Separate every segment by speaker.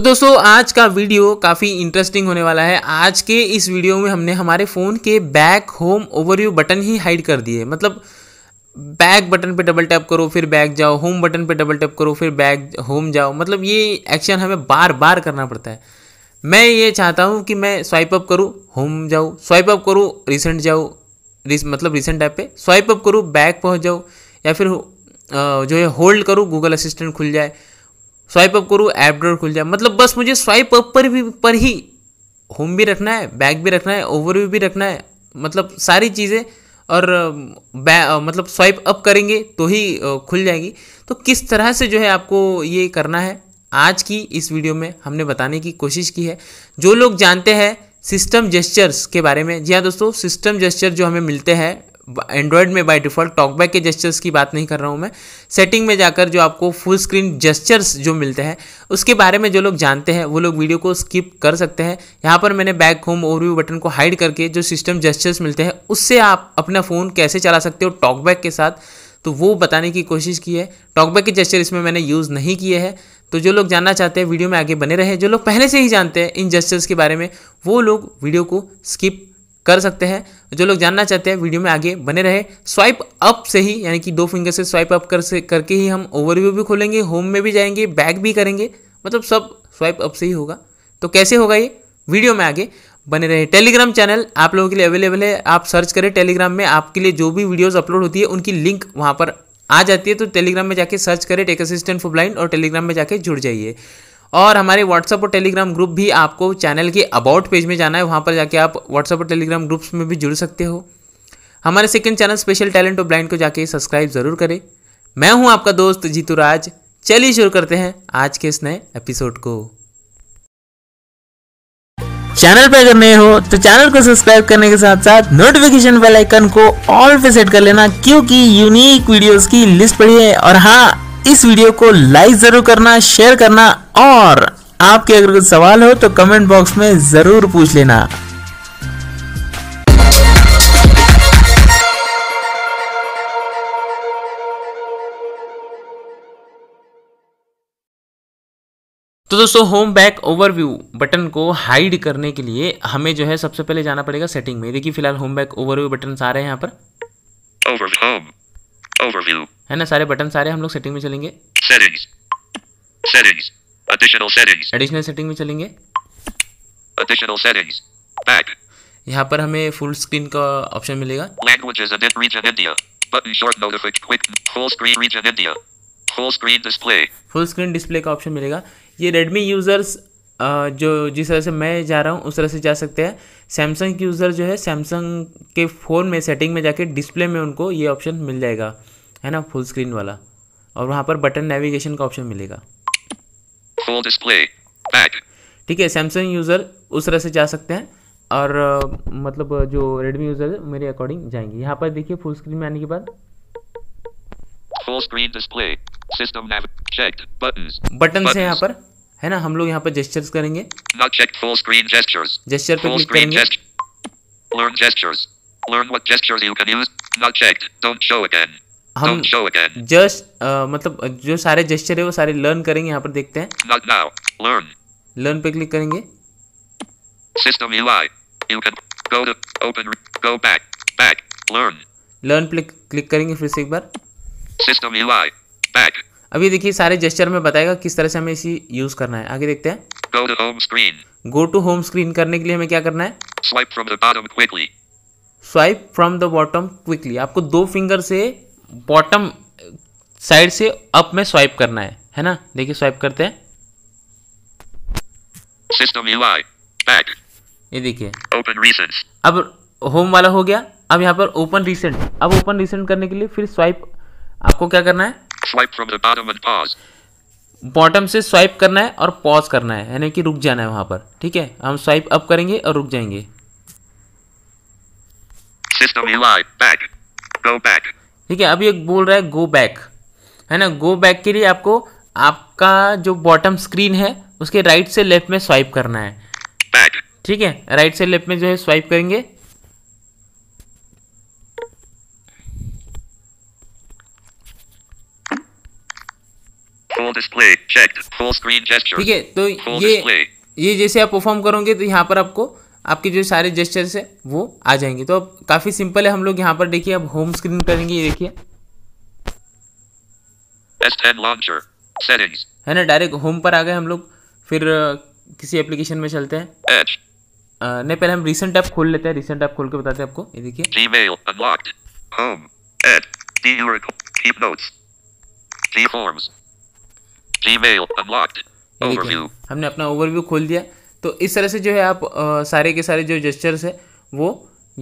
Speaker 1: तो दोस्तों आज का वीडियो काफ़ी इंटरेस्टिंग होने वाला है आज के इस वीडियो में हमने हमारे फ़ोन के बैक होम ओवरव्यू बटन ही हाइड कर दिए मतलब बैक बटन पे डबल टैप करो फिर बैक जाओ होम बटन पे डबल टैप करो फिर बैक होम जाओ मतलब ये एक्शन हमें बार बार करना पड़ता है मैं ये चाहता हूँ कि मैं स्वाइप अप करूँ होम जाऊँ स्वाइप अप करूँ रिसेंट जाऊँ रिस, मतलब रिसेंट ऐप पे स्वाइप अप करूँ बैक पहुँच जाऊँ या फिर जो है होल्ड करूँ गूगल असिस्टेंट खुल जाए स्वाइप अप करूँ ऐप डोर खुल जाए मतलब बस मुझे स्वाइप अप पर भी पर ही होम भी रखना है बैग भी रखना है ओवरव्यू भी रखना है मतलब सारी चीज़ें और मतलब स्वाइप अप करेंगे तो ही खुल जाएगी तो किस तरह से जो है आपको ये करना है आज की इस वीडियो में हमने बताने की कोशिश की है जो लोग जानते हैं सिस्टम जेस्चर्स के बारे में जी हाँ दोस्तों सिस्टम जेस्चर जो हमें मिलते हैं एंड्रॉयड में बाय डिफ़ॉल्ट टॉकबैक के जेस्चर्स की बात नहीं कर रहा हूँ मैं सेटिंग में जाकर जो आपको फुल स्क्रीन जेस्चर्स जो मिलते हैं उसके बारे में जो लोग जानते हैं वो लोग वीडियो को स्किप कर सकते हैं यहाँ पर मैंने बैक होम व्यू बटन को हाइड करके जो सिस्टम जेस्चर्स मिलते हैं उससे आप अपना फ़ोन कैसे चला सकते हो टॉकबैक के साथ तो वो बताने की कोशिश की है टॉकबैक के जेस्चर इसमें मैंने यूज़ नहीं किए हैं तो जो लोग जानना चाहते हैं वीडियो में आगे बने रहे जो लोग पहले से ही जानते हैं इन जेस्चर्स के बारे में वो लोग वीडियो को स्किप कर सकते हैं जो लोग जानना चाहते हैं वीडियो में आगे बने रहे स्वाइप अप से ही यानी कि दो फिंगर से स्वाइप अप कर से करके ही हम ओवरव्यू भी खोलेंगे होम में भी जाएंगे बैक भी करेंगे मतलब सब स्वाइप अप से ही होगा तो कैसे होगा ये वीडियो में आगे बने रहे टेलीग्राम चैनल आप लोगों के लिए अवेलेबल है आप सर्च करें टेलीग्राम में आपके लिए जो भी वीडियोज अपलोड होती है उनकी लिंक वहाँ पर आ जाती है तो टेलीग्राम में जाके सर्च करें टेक असिस्टेंट फॉर ब्लाइंड और टेलीग्राम में जाके जुड़ जाइए और हमारे व्हाट्सअप और टेलीग्राम ग्रुप भी आपको चैनल के अबाउट पेज में जाना है वहाँ पर जाके आप व्हाट्सअप और टेलीग्राम ग्रुप्स में भी जुड़ सकते हो हमारे सेकेंड चैनल स्पेशल टैलेंट और ब्लाइंड को जाके सब्सक्राइब ज़रूर करें मैं हूँ आपका दोस्त जीतू राज चलिए शुरू करते हैं आज के इस नए एपिसोड को
Speaker 2: चैनल पर अगर नए हो तो चैनल
Speaker 1: को सब्सक्राइब करने के साथ साथ नोटिफिकेशन बेल आइकन को ऑल पे सेट कर लेना क्योंकि यूनिक वीडियोस की लिस्ट पड़ी है और हाँ इस वीडियो को लाइक जरूर करना शेयर करना और आपके अगर कुछ सवाल हो तो कमेंट बॉक्स में जरूर पूछ लेना तो दोस्तों होम बैक ओवरव्यू बटन को हाइड करने के लिए हमें जो है सबसे पहले जाना पड़ेगा सेटिंग में देखिए फिलहाल होम बैक ओवरव्यू बटन सारे हैं यहां पर ओवरव्यू है ना सारे बटन सारे हम लोग सेटिंग में चलेंगे एडिशनल सेटिंग में चलेंगे यहाँ पर हमें फुल स्क्रीन का ऑप्शन मिलेगा फुल स्क्रीन डिस्प्ले का ऑप्शन मिलेगा ये रेडमी यूज़र्स जो जिस तरह से मैं जा रहा हूँ उस तरह से जा सकते हैं सैमसंग के यूज़र जो है सैमसंग के फ़ोन में सेटिंग में जाके डिस्प्ले में उनको ये ऑप्शन मिल जाएगा है ना फुल स्क्रीन वाला और वहाँ पर बटन नेविगेशन का ऑप्शन मिलेगा फुल डिस्प्ले ठीक है सैमसंग यूज़र उस तरह से जा सकते हैं और uh, मतलब जो रेडमी यूज़र मेरे अकॉर्डिंग जाएंगे यहाँ पर देखिए फुल स्क्रीन में आने के बाद
Speaker 2: बटन से यहाँ पर
Speaker 1: है ना हम लोग यहाँ पर जेस्टर्स करेंगे
Speaker 2: जेस्टर पे क्लिक करेंगे Learn gestures. Learn what gestures you can use. Not checked. Don't show again. हम जस्ट
Speaker 1: uh, मतलब जो सारे जेस्चर है वो सारे लर्न करेंगे यहाँ पर देखते हैं लर्न पे क्लिक करेंगे सिस्टम लर्न पे क्लिक करेंगे फिर से एक बार सिस्टम बैक अभी देखिए सारे जेस्चर में बताएगा किस तरह से हमें इसे यूज करना है आगे देखते हैं
Speaker 2: go to home screen
Speaker 1: go to home screen करने के लिए हमें क्या करना है
Speaker 2: swipe from the bottom quickly
Speaker 1: swipe from the bottom quickly आपको दो फिंगर से बॉटम साइड से अप में स्वाइप करना है है ना देखिए स्वाइप करते हैं सिस्टम ये देखिए ओपन रीसेंट अब होम वाला हो गया अब यहाँ पर ओपन रीसेंट अब ओपन रीसेंट करने के लिए फिर स्वाइप आपको क्या करना है
Speaker 2: swipe from the bottom and pause
Speaker 1: bottom से स्वाइप करना है और पॉज करना है यानी कि रुक जाना है वहां पर ठीक है हम स्वाइप अप करेंगे और रुक जाएंगे
Speaker 2: सिस्टम बैक
Speaker 1: गो बैक ठीक है अब ये बोल रहा है गो बैक है ना गो बैक के लिए आपको आपका जो बॉटम स्क्रीन है उसके राइट से लेफ्ट में स्वाइप करना है ठीक है राइट से लेफ्ट में जो है स्वाइप करेंगे
Speaker 2: ठीक है तो ये
Speaker 1: ये जैसे आप परफॉर्म करोगे तो यहाँ पर आपको आपके जो सारे जेस्टर्स है वो आ जाएंगे तो अब काफ़ी सिंपल है हम लोग यहाँ पर देखिए अब होम स्क्रीन करेंगे ये देखिए है ना डायरेक्ट होम पर आ गए हम लोग फिर किसी एप्लीकेशन में चलते हैं नहीं पहले हम रिसेंट ऐप खोल लेते हैं रिसेंट ऐप खोल के बताते हैं आपको ये
Speaker 2: देखिए
Speaker 1: हमने अपना ओवरव्यू खोल दिया तो इस तरह से जो है आप आ, सारे के सारे जो जेस्चर्स है वो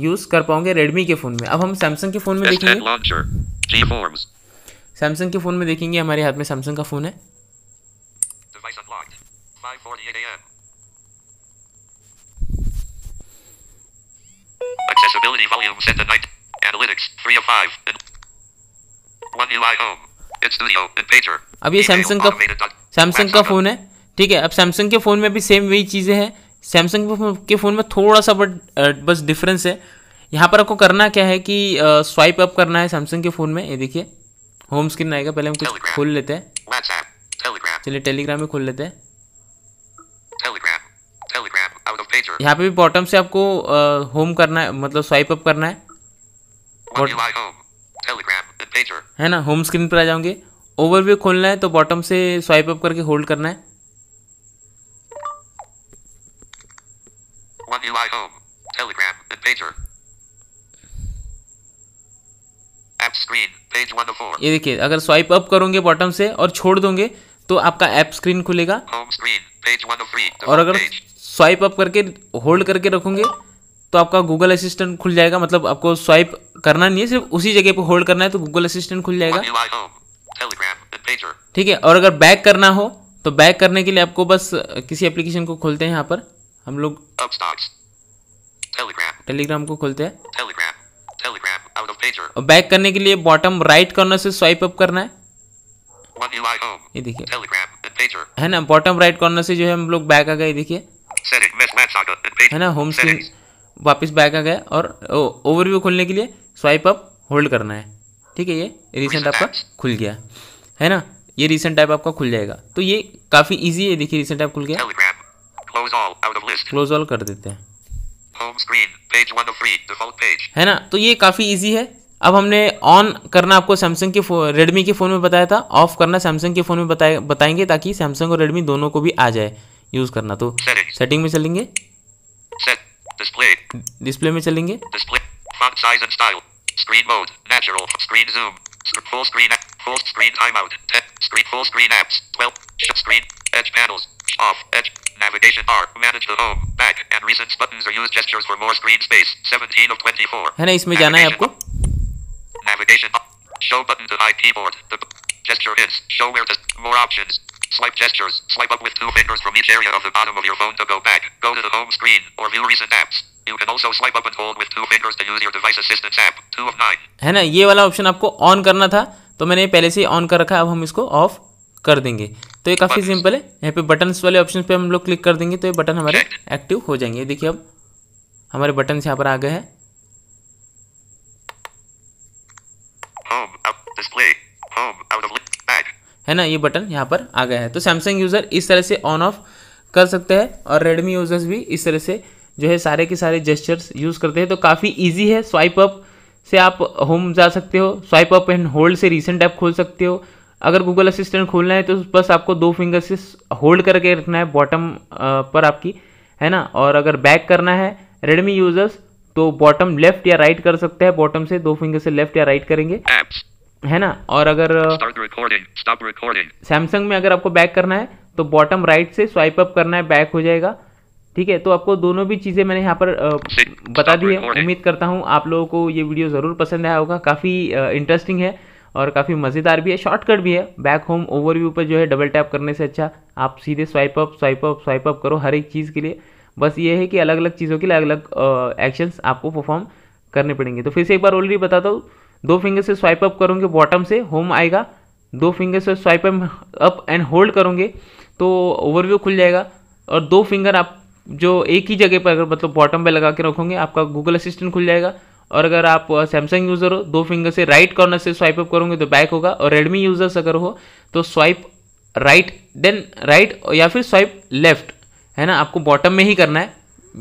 Speaker 1: यूज़ कर पाओगे रेडमी के फ़ोन में अब हम सैमसंग के फ़ोन में देखेंगे सैमसंग के फ़ोन में देखेंगे हमारे हाथ में सैमसंग का फ़ोन है
Speaker 2: Accessibility volume set at night. Analytics of oh One UI home. studio. pager.
Speaker 1: अब ये सैमसंग का सैमसंग का फ़ोन है ठीक है अब सैमसंग के फ़ोन में भी सेम वही चीज़ें हैं सैमसंग के फ़ोन में थोड़ा सा बट बस डिफरेंस है यहाँ पर आपको करना क्या है कि स्वाइप अप करना है सैमसंग के फ़ोन में ये देखिए होम स्क्रीन आएगा पहले हम कुछ खोल लेते हैं चलिए टेलीग्राम में खोल लेते हैं यहाँ पे भी बॉटम से आपको होम करना है मतलब स्वाइप अप करना है है ना होम स्क्रीन पर आ जाओगे ओवरव्यू खोलना है तो बॉटम से स्वाइप अप करके होल्ड करना है
Speaker 2: One UI home. Telegram. Pager.
Speaker 1: App screen. Page one of four. ये देखिए अगर स्वाइप अप करोगे बॉटम से और छोड़ दोगे तो आपका ऐप स्क्रीन खुलेगा और अगर स्वाइप अप करके होल्ड करके रखोगे तो आपका गूगल असिस्टेंट खुल जाएगा मतलब आपको स्वाइप करना नहीं है सिर्फ उसी जगह पे होल्ड करना है तो गूगल असिस्टेंट खुल जाएगा ठीक है और अगर बैक करना हो तो बैक करने के लिए आपको बस किसी एप्लीकेशन को खोलते हैं यहाँ पर हम लोग टेलीग्राम को खोलते हैं Telegram Telegram out of pager और बैक करने के लिए बॉटम राइट कॉर्नर से स्वाइप अप करना है ये देखिए है ना बॉटम राइट कॉर्नर से जो है हम लोग बैक आ गए देखिए है ना होम स्क्रीन वापस बैक आ गए और ओवरव्यू खोलने के लिए स्वाइप अप होल्ड करना है ठीक है ये रिसेंट आपका खुल गया है ना ये रिसेंट टाइप आपका खुल जाएगा तो ये काफ़ी इजी है देखिए रिसेंट टाइप खुल गया
Speaker 2: क्लोज
Speaker 1: ऑल कर देते हैं है ना तो ये काफ़ी ईजी है अब हमने ऑन करना आपको सैमसंग के फोन रेडमी के फ़ोन में बताया था ऑफ करना सैमसंग के फ़ोन में बताए बताएंगे ताकि सैमसंग और रेडमी दोनों को भी आ जाए यूज़ करना तो सेटिंग में चलेंगे डिस्प्ले में
Speaker 2: चलेंगे screen mode natural screen zoom full screen full screen time out Screen full screen apps. 12. Shut screen. Edge panels. Off. Edge. Navigation R. Manage the home. Back and recent buttons are used gestures for more screen space. 17 of 24. है
Speaker 1: ना इसमें जाना है आपको.
Speaker 2: Navigation. Show button to my keyboard. The gesture is show where the more options. Swipe gestures. Swipe up with two fingers from each area of the bottom of your phone to go back. Go to the home screen or view recent apps. You can also swipe up and hold with two fingers to use your device assistance app. 2 of
Speaker 1: 9. है ना ये वाला option आपको on करना था. तो मैंने पहले से ऑन कर रखा है अब हम इसको ऑफ कर देंगे तो ये काफ़ी सिंपल है यहाँ पे बटन्स वाले ऑप्शन पे हम लोग क्लिक कर देंगे तो ये बटन हमारे एक्टिव हो जाएंगे देखिए अब हमारे बटन यहाँ पर आ गए हैं है ना ये बटन यहाँ पर आ गया है तो सैमसंग यूज़र इस तरह से ऑन ऑफ कर सकते हैं और रेडमी यूज़र्स भी इस तरह से जो है सारे के सारे जेस्चर्स यूज़ करते हैं तो काफ़ी ईजी है स्वाइप अप से आप होम जा सकते हो स्वाइप अप एंड होल्ड से रिसेंट ऐप खोल सकते हो अगर गूगल असिस्टेंट खोलना है तो बस आपको दो फिंगर से होल्ड करके रखना है बॉटम पर आपकी है ना और अगर बैक करना है रेडमी यूजर्स तो बॉटम लेफ्ट या राइट कर सकते हैं बॉटम से दो फिंगर से लेफ्ट या राइट करेंगे Apps. है ना और अगर सैमसंग में अगर आपको बैक करना है तो बॉटम राइट से स्वाइप अप करना है बैक हो जाएगा ठीक है तो आपको दोनों भी चीज़ें मैंने यहाँ पर बता दी है उम्मीद करता हूँ आप लोगों को ये वीडियो ज़रूर पसंद आया होगा काफ़ी इंटरेस्टिंग है और काफ़ी मज़ेदार भी है शॉर्टकट भी है बैक होम ओवरव्यू पर जो है डबल टैप करने से अच्छा आप सीधे swipe up swipe up swipe up करो हर एक चीज़ के लिए बस ये है कि अलग अलग चीज़ों के लिए अलग अलग एक्शंस आपको परफॉर्म करने पड़ेंगे तो फिर से एक बार ऑलरेडी बताता हूँ दो फिंगर से स्वाइप अप करोगे बॉटम से होम आएगा दो फिंगर से स्वाइप अप एंड होल्ड करोगे तो ओवरव्यू खुल जाएगा और दो फिंगर आप जो एक ही जगह पर अगर मतलब बॉटम पे लगा के रखोगे आपका गूगल असिस्टेंट खुल जाएगा और अगर आप सैमसंग यूज़र हो दो फिंगर से राइट कॉर्नर से स्वाइप अप करोगे तो बैक होगा और रेडमी यूज़र्स अगर हो तो स्वाइप राइट देन राइट या फिर स्वाइप लेफ्ट है ना आपको बॉटम में ही करना है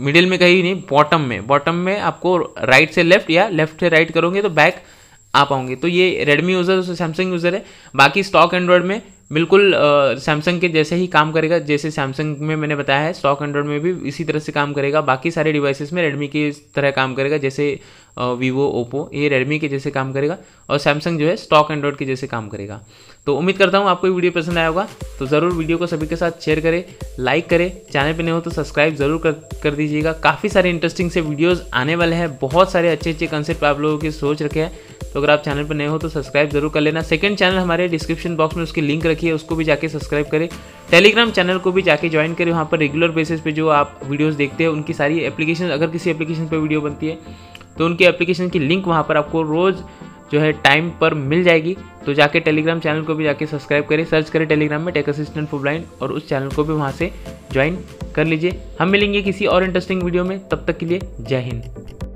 Speaker 1: मिडिल में कहीं नहीं बॉटम में बॉटम में आपको राइट से लेफ्ट या लेफ्ट से राइट करोगे तो बैक आ पाओगे तो ये रेडमी यूज़र सैमसंग यूज़र है बाकी स्टॉक एंड्रॉयड में बिल्कुल सैमसंग के जैसे ही काम करेगा जैसे सैमसंग में मैंने बताया है स्टॉक एंड्रॉयड में भी इसी तरह से काम करेगा बाकी सारे डिवाइसेस में रेडमी की तरह काम करेगा जैसे वीवो ओप्पो ये रेडमी के जैसे काम करेगा और सैमसंग जो है स्टॉक एंड्रॉइड के जैसे काम करेगा तो उम्मीद करता हूँ आपको ये वीडियो पसंद आया होगा तो ज़रूर वीडियो को सभी के साथ शेयर करें लाइक करें चैनल पर नहीं हो तो सब्सक्राइब ज़रूर कर, कर दीजिएगा काफ़ी सारे इंटरेस्टिंग से वीडियोज़ आने वाले हैं बहुत सारे अच्छे अच्छे कंसेप्ट आप लोगों की सोच रखे हैं तो अगर आप चैनल पर नए हो तो सब्सक्राइब जरूर कर लेना सेकंड चैनल हमारे डिस्क्रिप्शन बॉक्स में उसकी लिंक रखी है उसको भी जाके सब्सक्राइब करें टेलीग्राम चैनल को भी जाके ज्वाइन करें वहाँ पर रेगुलर बेसिस पे जो आप वीडियोस देखते हैं उनकी सारी एप्लीकेशन अगर किसी एप्लीकेशन पर वीडियो बनती है तो उनके एप्लीकेशन की लिंक वहाँ पर आपको रोज़ जो है टाइम पर मिल जाएगी तो जाके टेलीग्राम चैनल को भी जाके सब्सक्राइब करें सर्च करें टेलीग्राम में टेक असिस्टेंट फॉर ब्लाइंड और उस चैनल को भी वहाँ से ज्वाइन कर लीजिए हम मिलेंगे किसी और इंटरेस्टिंग वीडियो में तब तक के लिए जय हिंद